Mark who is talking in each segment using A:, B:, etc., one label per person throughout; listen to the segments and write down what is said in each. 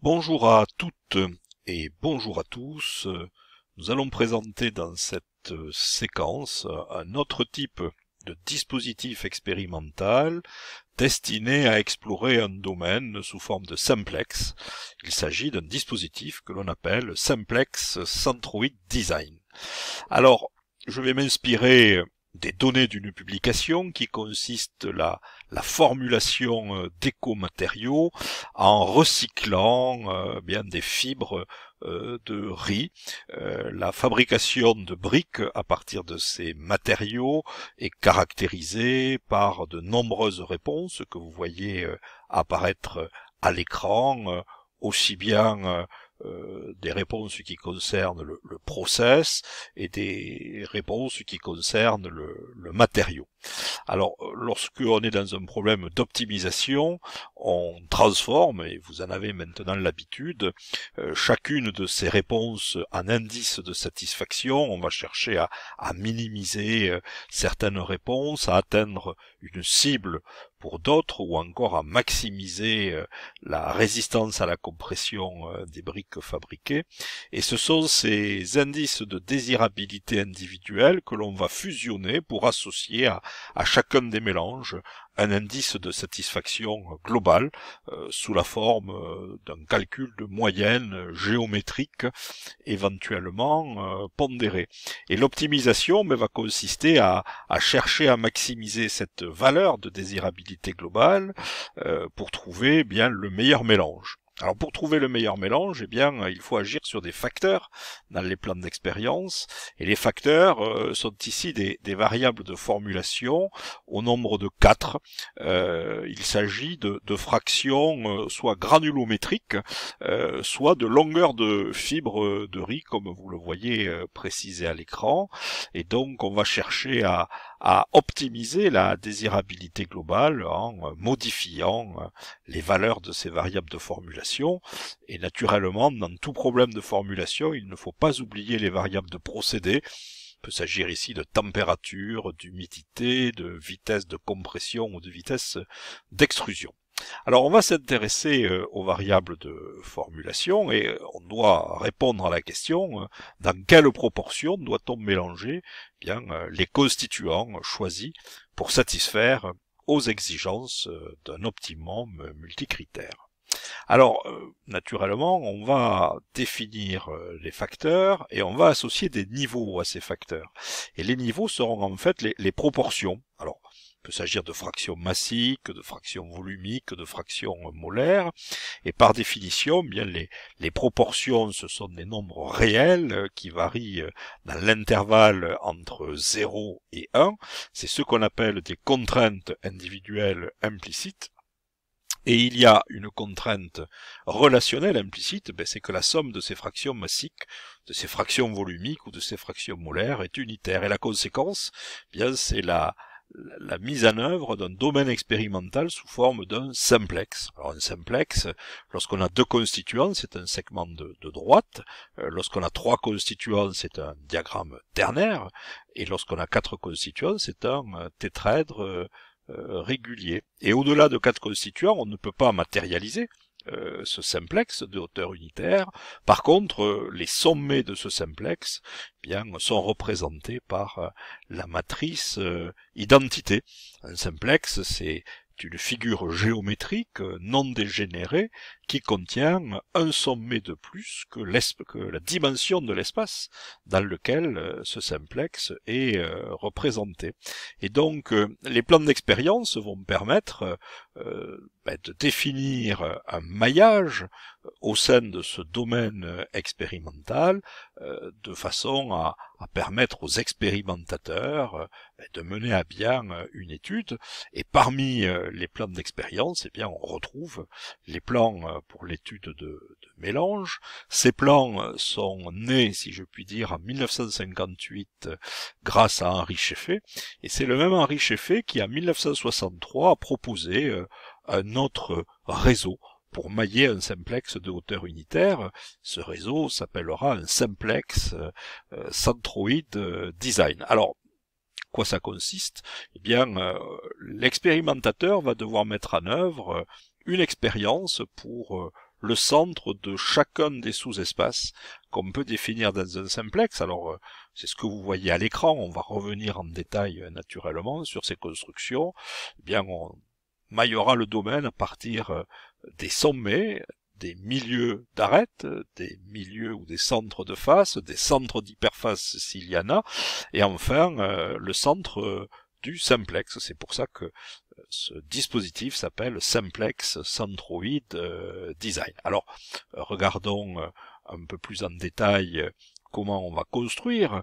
A: Bonjour à toutes et bonjour à tous. Nous allons présenter dans cette séquence un autre type de dispositif expérimental destiné à explorer un domaine sous forme de simplex. Il s'agit d'un dispositif que l'on appelle simplex centroid design. Alors, je vais m'inspirer des données d'une publication qui consiste la, la formulation euh, matériaux en recyclant euh, bien des fibres euh, de riz, la fabrication de briques à partir de ces matériaux est caractérisée par de nombreuses réponses que vous voyez apparaître à l'écran, aussi bien euh, des réponses qui concernent le, process et des réponses qui concernent le, matériau. Alors, euh, lorsque on est dans un problème d'optimisation, on transforme, et vous en avez maintenant l'habitude, euh, chacune de ces réponses en indice de satisfaction. On va chercher à, à minimiser certaines réponses, à atteindre une cible pour d'autres, ou encore à maximiser euh, la résistance à la compression euh, des briques fabriquées. Et ce sont ces indices de désirabilité individuelle que l'on va fusionner pour associer à, à chacun des mélanges un indice de satisfaction globale euh, sous la forme euh, d'un calcul de moyenne géométrique éventuellement euh, pondéré. Et l'optimisation ben, va consister à, chercher à maximiser cette valeur de désirabilité globale pour trouver eh bien le meilleur mélange. Alors pour trouver le meilleur mélange, eh bien, il faut agir sur des facteurs dans les plans d'expérience. Et les facteurs euh, sont ici des, variables de formulation au nombre de 4. Euh, il s'agit de, fractions euh, soit granulométriques, soit de longueur de fibre de riz, comme vous le voyez précisé à l'écran. Et donc on va chercher à, à optimiser la désirabilité globale en euh, modifiant euh, les valeurs de ces variables de formulation. Et naturellement, dans tout problème de formulation, il ne faut pas oublier les variables de procédé. Il peut s'agir ici de température, d'humidité, de vitesse de compression ou de vitesse d'extrusion. Alors on va s'intéresser euh, aux variables de formulation et euh, on doit répondre à la question euh, dans quelle proportion doit-on mélanger eh bien les constituants choisis pour satisfaire aux exigences d'un optimum multicritère. Alors, naturellement, on va définir les facteurs et on va associer des niveaux à ces facteurs. Et les niveaux seront en fait les, les proportions. Alors, peut s'agir de fractions massiques, de fractions volumiques, de fractions molaires, et par définition, eh bien les, les proportions, ce sont des nombres réels euh, qui varient euh, dans l'intervalle entre 0 et 1, c'est ce qu'on appelle des contraintes individuelles implicites, et il y a une contrainte relationnelle implicite, ben c'est que la somme de ces fractions massiques, de ces fractions volumiques ou de ces fractions molaires est unitaire. Et la conséquence, eh bien c'est la, la mise en œuvre d'un domaine expérimental sous forme d'un simplex. Alors un simplex, lorsqu'on a deux constituants, c'est un segment de, de droite, euh, lorsqu'on a trois constituants, c'est un diagramme ternaire, et lorsqu'on a quatre constituants, c'est un euh, tétraèdre euh, régulier. Et au-delà de quatre constituants, on ne peut pas matérialiser, euh, ce simplex de hauteur unitaire. Par contre, euh, les sommets de ce simplex eh bien, sont représentés par euh, la matrice identité. Un simplex, c'est une figure géométrique non dégénérée qui contient un sommet de plus que, que la dimension de l'espace dans lequel ce simplex est représenté. Et donc les plans d'expérience vont permettre euh, bah, de définir un maillage euh, au sein de ce domaine euh, expérimental de façon à, à permettre aux expérimentateurs bah, de mener à bien une étude. Et parmi les plans d'expérience, eh bien, on retrouve les plans pour l'étude de, mélange. Ces plans sont nés, si je puis dire, en 1958 grâce à Henri Cheffet, et c'est le même Henri Cheffet qui, en 1963, a proposé euh, un autre réseau pour mailler un simplex de hauteur unitaire. Ce réseau s'appellera un simplex euh, centroid euh, design. Alors, quoi ça consiste Eh bien, l'expérimentateur va devoir mettre en œuvre une expérience pour le centre de chacun des sous-espaces qu'on peut définir dans un simplex. Alors, euh, c'est ce que vous voyez à l'écran. On va revenir en détail euh, naturellement sur ces constructions. Eh bien, on maillera le domaine à partir euh, des sommets, des milieux d'arêtes, des milieux ou des centres de face, des centres d'hyperface s'il y en a, et enfin le centre du simplex. C'est pour ça que euh, ce dispositif s'appelle Simplex Centroid euh, Design. Alors, regardons euh, un peu plus en détail comment on va construire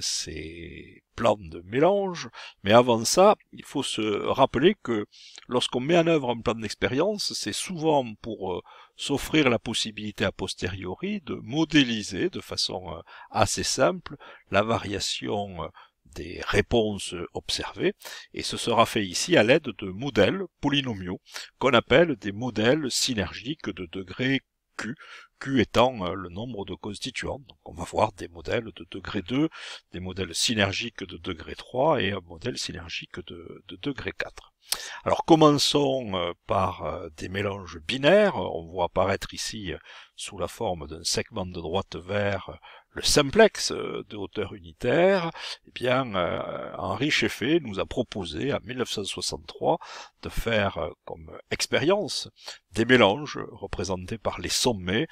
A: ces plans de mélange. Mais avant ça, il faut se rappeler que lorsqu'on met en œuvre un plan d'expérience, c'est souvent pour s'offrir la possibilité a posteriori de modéliser de façon assez simple la variation des réponses observées, et ce sera fait ici à l'aide de modèles polynomiaux qu'on appelle des modèles synergiques de degré Q, Q étant euh, le nombre de constituants. Donc on va voir des modèles de degré 2, des modèles synergiques de degré 3 et un modèle synergique de, de degré 4. Alors commençons euh, par euh, des mélanges binaires. On voit apparaître ici sous la forme d'un segment de droite vers le simplex euh, de hauteur unitaire, eh bien, euh, Henri Cheffet nous a proposé en 1963 de faire euh, comme expérience des mélanges représentés par les sommets,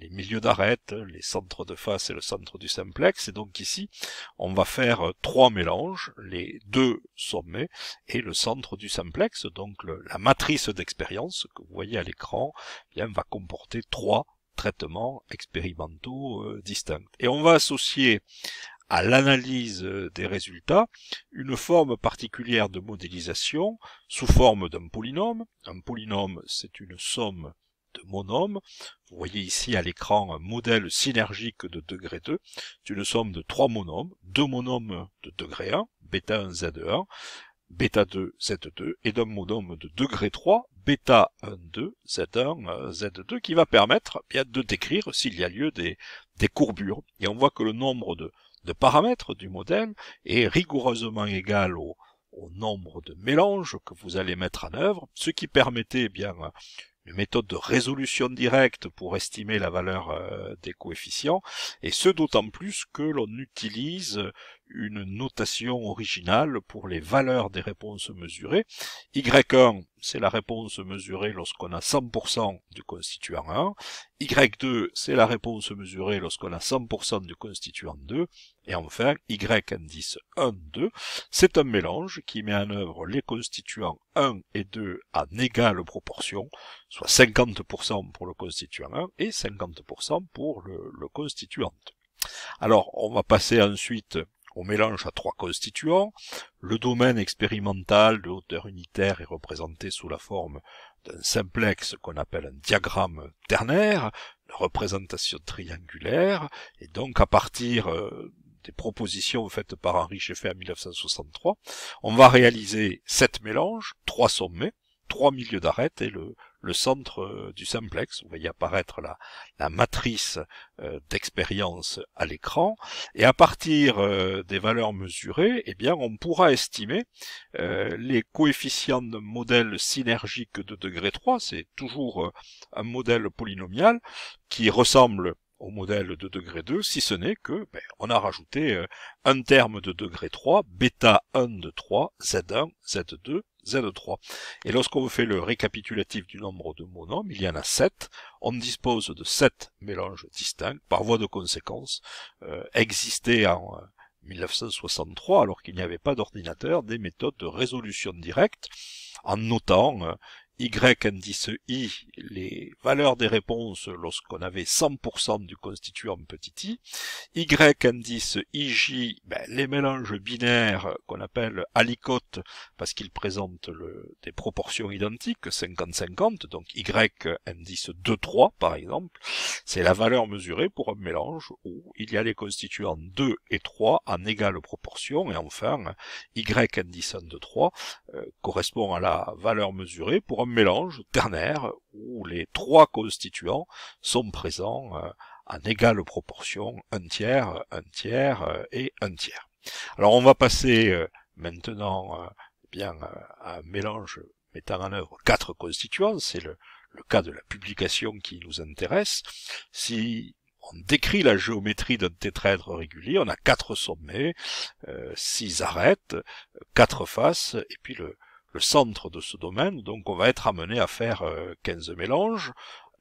A: les milieux d'arête, les centres de face et le centre du simplex. Et donc ici, on va faire trois mélanges, les deux sommets et le centre du simplex. Donc la matrice d'expérience que vous voyez à l'écran eh va comporter trois traitements expérimentaux euh, distincts. Et on va associer à l'analyse euh, des résultats une forme particulière de modélisation sous forme d'un polynôme. Un polynôme, c'est une somme de monômes. Vous voyez ici à l'écran un modèle synergique de degré 2. C'est une somme de trois monômes, deux monômes de degré 1, bêta 1, z1, bêta 2, Z2, et d'un modem de degré 3, bêta 1, 2, Z1, Z2, qui va permettre eh bien, de décrire s'il y a lieu des, des courbures. Et on voit que le nombre de, de paramètres du modèle est rigoureusement égal au, au nombre de mélanges que vous allez mettre en œuvre, ce qui permettait eh bien une méthode de résolution directe pour estimer la valeur euh, des coefficients, et ce d'autant plus que l'on utilise une notation originale pour les valeurs des réponses mesurées. Y1, c'est la réponse mesurée lorsqu'on a 100% du constituant 1. Y2, c'est la réponse mesurée lorsqu'on a 100% du constituant 2. Et enfin, Y indice 1, 2, c'est un mélange qui met en œuvre les constituants 1 et 2 en égale proportion, soit 50% pour le constituant 1 et 50% pour le constituant 2. Alors, on va passer ensuite on mélange à trois constituants. Le domaine expérimental de hauteur unitaire est représenté sous la forme d'un simplex qu'on appelle un diagramme ternaire, la représentation triangulaire, et donc à partir euh, des propositions faites par Henri Cheffet en 1963, on va réaliser sept mélanges, trois sommets, trois milieux d'arête et le, le centre euh, du simplex. Vous voyez apparaître la, la matrice euh, d'expérience à l'écran. Et à partir euh, des valeurs mesurées, eh bien, on pourra estimer les coefficients de modèle synergique de degré 3. C'est toujours un modèle polynomial qui ressemble au modèle de degré 2, si ce n'est que ben, on a rajouté un terme de degré 3, bêta 1 de 3, z1, z2, z Et lorsqu'on fait le récapitulatif du nombre de monomes, il y en a 7. On dispose de 7 mélanges distincts par voie de conséquence, euh, existaient en 1963, euh, alors qu'il n'y avait pas d'ordinateur, des méthodes de résolution directe en notant euh, y indice I, les valeurs des réponses lorsqu'on avait 100% du constituant petit i, Y indice IJ, ben, les mélanges binaires qu'on appelle alicotes parce qu'ils présentent des proportions identiques, 50-50, donc Y indice 2-3 par exemple, c'est la valeur mesurée pour un mélange où il y a les constituants 2 et 3 en égale proportion, et enfin, Y indice 1, 2, 3 correspond à la valeur mesurée pour un mélange ternaire où les trois constituants sont présents euh, en égale proportion, un tiers, un tiers euh, et un tiers. Alors on va passer euh, maintenant bien à un mélange mettant en œuvre quatre constituants, c'est le, cas de la publication qui nous intéresse. Si on décrit la géométrie d'un tétraèdre régulier. On a quatre sommets, six arêtes, quatre faces, et puis le, le centre de ce domaine. Donc on va être amené à faire 15 euh, mélanges,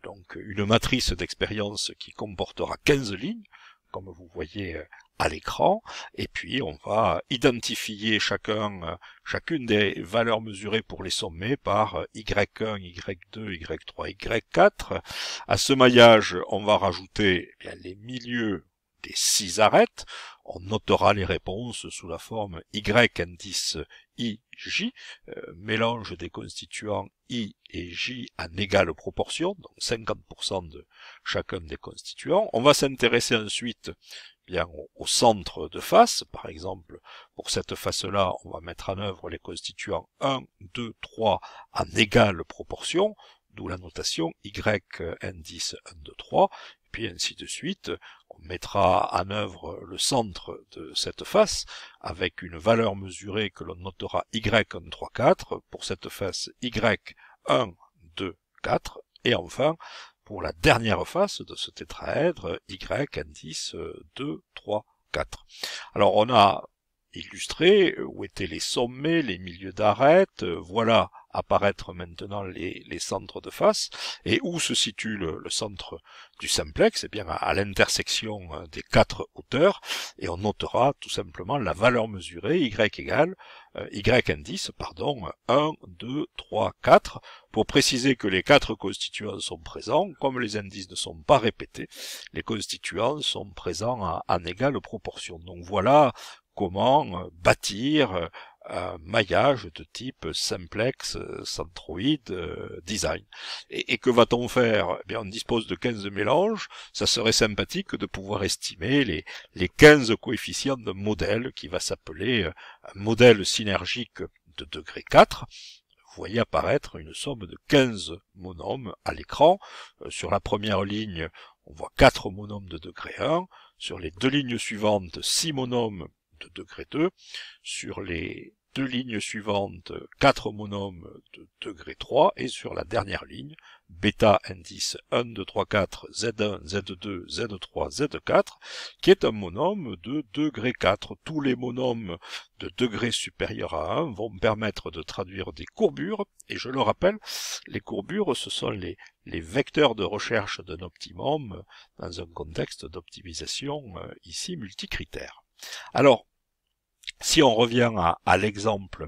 A: donc une matrice d'expérience qui comportera 15 lignes, comme vous voyez euh, à l'écran, et puis on va identifier chacun, euh, chacune des valeurs mesurées pour les sommets par Y1, Y2, Y3, Y4. À ce maillage, on va rajouter eh les milieux six arêtes. On notera les réponses sous la forme Y indice I, J, euh, mélange des constituants I et J en égale proportion, donc 50% de chacun des constituants. On va s'intéresser ensuite bien au centre de face. Par exemple, pour cette face-là, on va mettre en œuvre les constituants 1, 2, 3 en égale proportion, d'où la notation Y indice 1, 2, 3 puis ainsi de suite, on mettra en œuvre le centre de cette face avec une valeur mesurée que l'on notera y 134 pour cette face y 124 et enfin pour la dernière face de ce tétraèdre y indice Alors on a illustré où étaient les sommets, les milieux d'arêtes voilà apparaître maintenant les, centres de face. Et où se situe le, centre du simplex Eh bien, à, l'intersection hein, des quatre hauteurs. Et on notera tout simplement la valeur mesurée, y égale, euh, y indice, pardon, 1, 2, 3, 4, pour préciser que les quatre constituants sont présents. Comme les indices ne sont pas répétés, les constituants sont présents à en égale proportion. Donc voilà comment euh, bâtir euh, un maillage de type simplex, centroid euh, design. Et, que va-t-on faire eh bien, On dispose de 15 mélanges, ça serait sympathique de pouvoir estimer les, les 15 coefficients d'un modèle qui va s'appeler euh, un modèle synergique de degré 4, Vous voyez apparaître une somme de 15 monomes à l'écran. Euh, sur la première ligne, on voit 4 monomes de degré 1. Sur les deux lignes suivantes, 6 monomes de degré 2. Sur les deux lignes suivantes, quatre monomes de degré 3, et sur la dernière ligne, bêta indice 1, 2, 3, 4, Z1, Z2, Z3, Z4, qui est un monôme de degré 4. Tous les monomes de degré supérieur à 1 vont permettre de traduire des courbures, et je le rappelle, les courbures, ce sont les, les vecteurs de recherche d'un optimum dans un contexte d'optimisation euh, ici multicritère. Alors, si on revient à, l'exemple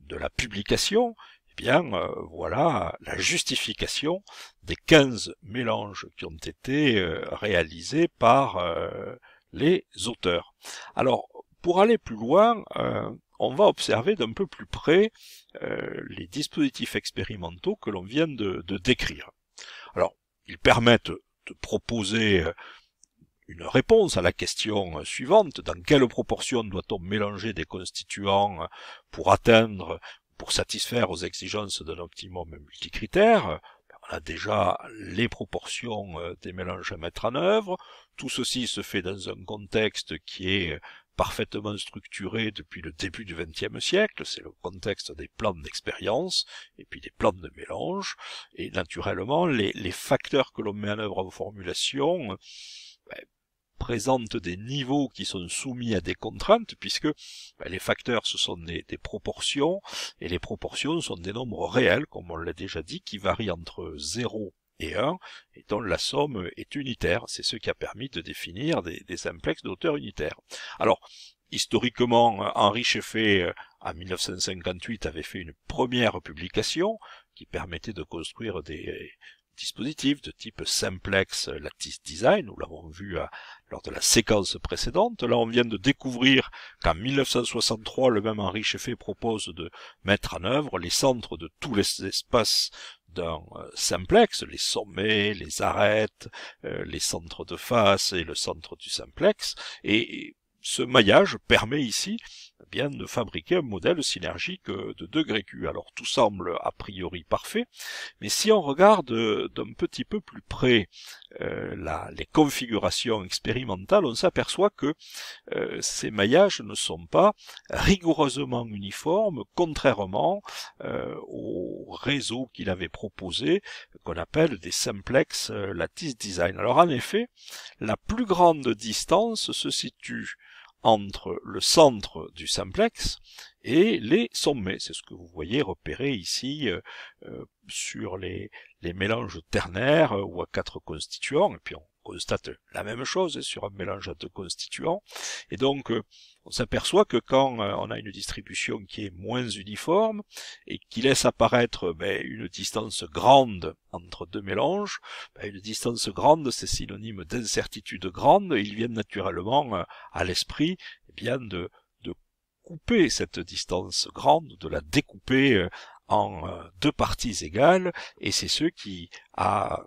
A: de la publication, eh bien euh, voilà la justification des 15 mélanges qui ont été euh, réalisés par euh, les auteurs. Alors pour aller plus loin, on va observer d'un peu plus près les dispositifs expérimentaux que l'on vient de, décrire. Alors ils permettent de proposer une réponse à la question suivante, dans quelle proportion doit-on mélanger des constituants pour atteindre, pour satisfaire aux exigences d'un optimum multicritère on a déjà les proportions euh, des mélanges à mettre en œuvre. Tout ceci se fait dans un contexte qui est parfaitement structuré depuis le début du XXe siècle, c'est le contexte des plans d'expérience et puis des plans de mélange, et naturellement les, facteurs que l'on met en œuvre en formulation ben, présente des niveaux qui sont soumis à des contraintes, puisque ben, les facteurs, ce sont des, proportions, et les proportions sont des nombres réels, comme on l'a déjà dit, qui varient entre 0 et 1, et dont la somme est unitaire. C'est ce qui a permis de définir des, des simplexes d'auteur unitaire. Alors, historiquement, Henri Cheffet, euh, en 1958, avait fait une première publication qui permettait de construire des, dispositif de type simplex lattice design, nous l'avons vu euh, lors de la séquence précédente. Là, on vient de découvrir qu'en 1963, le même Henri Cheffet propose de mettre en œuvre les centres de tous les espaces d'un euh, simplex, les sommets, les arêtes, euh, les centres de face et le centre du simplex. Et ce maillage permet ici bien, de fabriquer un modèle synergique euh, de degré Q. Alors tout semble a priori parfait, mais si on regarde euh, d'un petit peu plus près euh, les configurations expérimentales, on s'aperçoit que ces maillages ne sont pas rigoureusement uniformes, contrairement au réseau qu'il avait proposé, qu'on appelle des simplex lattice design. Alors en effet, la plus grande distance se situe entre le centre du simplex et les sommets. C'est ce que vous voyez repéré ici euh, euh, sur les, les mélanges ternaires euh, ou à quatre constituants, puis constate la même chose sur un mélange de constituants. Et donc, euh, on s'aperçoit que quand euh, on a une distribution qui est moins uniforme et qui laisse apparaître ben, une distance grande entre deux mélanges, ben, une distance grande, c'est synonyme d'incertitude grande. Ils viennent naturellement euh, à l'esprit eh bien de, de couper cette distance grande, de la découper en deux parties égales, et c'est ce qui a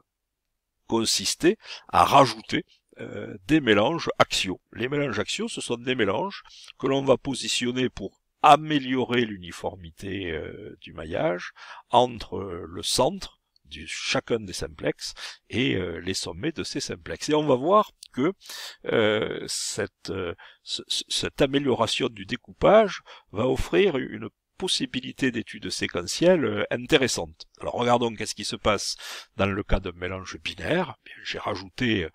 A: consister à rajouter euh, des mélanges axiaux. Les mélanges axiaux, ce sont des mélanges que l'on va positionner pour améliorer l'uniformité euh, du maillage entre euh, le centre de chacun des simplex et les sommets de ces simplex. Et on va voir que cette amélioration du découpage va offrir une possibilité d'études séquentielles euh, intéressantes. Alors regardons qu'est-ce qui se passe dans le cas d'un mélange binaire. Eh j'ai rajouté euh,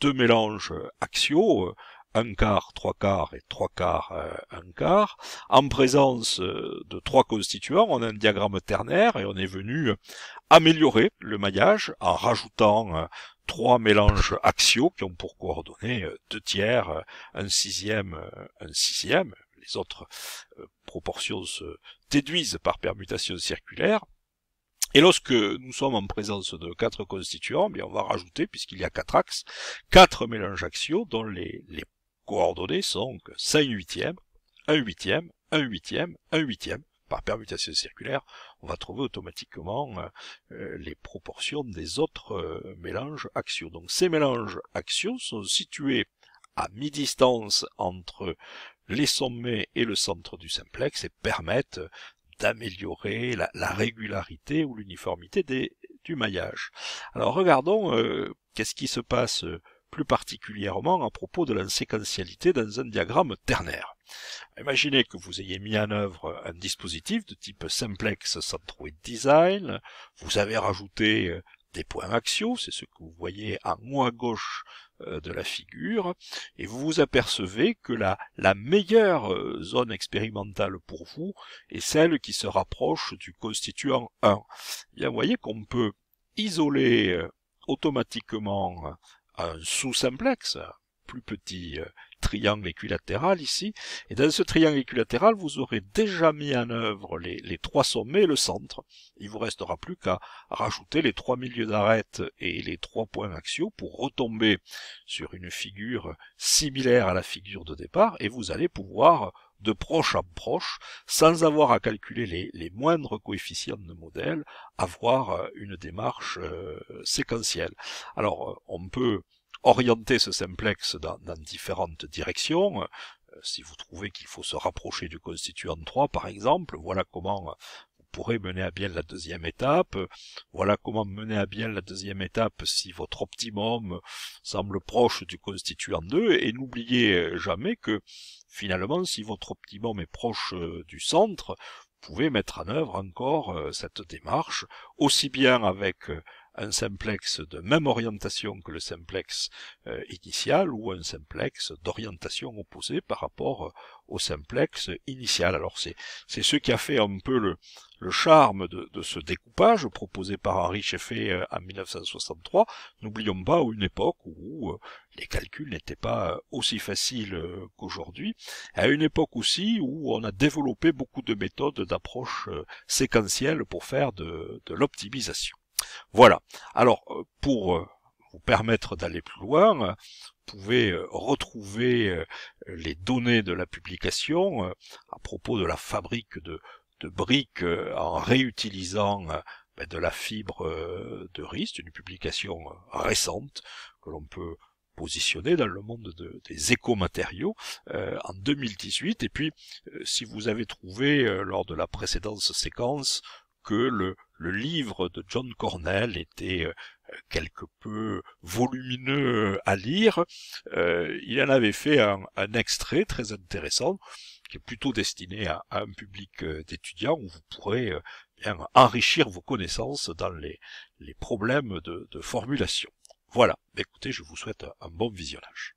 A: deux mélanges euh, axiaux, un quart, trois quarts et trois quarts, un quart. En présence de trois constituants, on a un diagramme ternaire et on est venu améliorer le maillage en rajoutant trois mélanges axiaux qui ont pour coordonnées deux tiers, un sixième, un sixième, les autres euh, proportions se déduisent par permutation circulaire. Et lorsque nous sommes en présence de quatre constituants, bien on va rajouter, puisqu'il y a quatre axes, quatre mélanges axiaux dont les, les coordonnées sont 5 huitièmes, 1 huitième, 1 huitième, 1 huitième. Par permutation circulaire, on va trouver automatiquement euh, euh, les proportions des autres mélanges axiaux. Donc ces mélanges axiaux sont situés à mi-distance entre les sommets et le centre du simplex et permettent d'améliorer la, régularité ou l'uniformité du maillage. Alors regardons euh, qu'est-ce qui se passe plus particulièrement à propos de la séquentialité dans un diagramme ternaire. Imaginez que vous ayez mis en œuvre un dispositif de type simplex centroid design, vous avez rajouté euh, des points axiaux, c'est ce que vous voyez en moins gauche euh, de la figure, et vous vous apercevez que la, la meilleure euh, zone expérimentale pour vous est celle qui se rapproche du constituant 1. Eh bien, vous voyez qu'on peut isoler euh, automatiquement un sous-simplex, plus petit triangle équilatéral ici. Et dans ce triangle équilatéral, vous aurez déjà mis en œuvre les, trois sommets et le centre. Il vous restera plus qu'à rajouter les trois milieux d'arête et les trois points axiaux pour retomber sur une figure similaire à la figure de départ et vous allez pouvoir de proche en proche, sans avoir à calculer les, moindres coefficients de modèle, avoir une démarche euh, séquentielle. Alors, euh, on peut orienter ce simplex dans, différentes directions. Euh, si vous trouvez qu'il faut se rapprocher du constituant 3, par exemple, voilà comment vous pourrez mener à bien la deuxième étape. Voilà comment mener à bien la deuxième étape si votre optimum semble proche du constituant 2. Et n'oubliez jamais que finalement, si votre optimum est proche euh, du centre, vous pouvez mettre en œuvre encore euh, cette démarche, aussi bien avec un simplex de même orientation que le simplex euh, initial ou un simplex d'orientation opposée par rapport euh, au simplex initial. Alors c'est c'est ce qui a fait un peu le, le charme de, ce découpage proposé par Henri Cheffé euh, en 1963. N'oublions pas une époque où les calculs n'étaient pas aussi faciles qu'aujourd'hui, à une époque aussi où on a développé beaucoup de méthodes d'approche séquentielle pour faire de, de l'optimisation. Voilà. Alors, euh, pour euh, vous permettre d'aller plus loin, euh, vous pouvez retrouver les données de la publication à propos de la fabrique de, briques en réutilisant ben, de la fibre de riz. une publication récente que l'on peut positionner dans le monde des écomatériaux en 2018. Et puis, si vous avez trouvé lors de la précédente séquence que le, le livre de John Cornell était euh, quelque peu volumineux euh, à lire, euh, il en avait fait un, extrait très intéressant qui est plutôt destiné à, un public d'étudiants où vous pourrez enrichir vos connaissances dans les, problèmes de, de formulation. Voilà, bah, écoutez, je vous souhaite un bon visionnage.